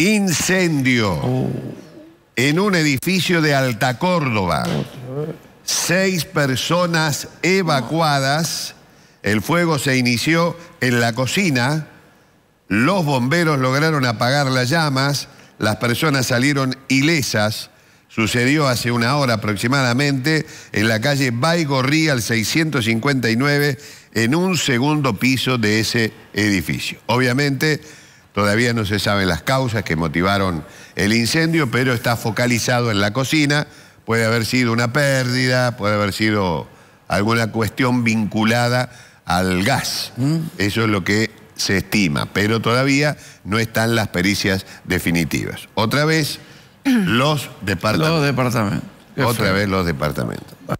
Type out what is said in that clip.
Incendio en un edificio de Alta Córdoba. Seis personas evacuadas. El fuego se inició en la cocina. Los bomberos lograron apagar las llamas. Las personas salieron ilesas. Sucedió hace una hora aproximadamente en la calle Baigorría al 659 en un segundo piso de ese edificio. Obviamente Todavía no se saben las causas que motivaron el incendio, pero está focalizado en la cocina. Puede haber sido una pérdida, puede haber sido alguna cuestión vinculada al gas. ¿Mm? Eso es lo que se estima, pero todavía no están las pericias definitivas. Otra vez, los departamentos. Otra vez los departamentos.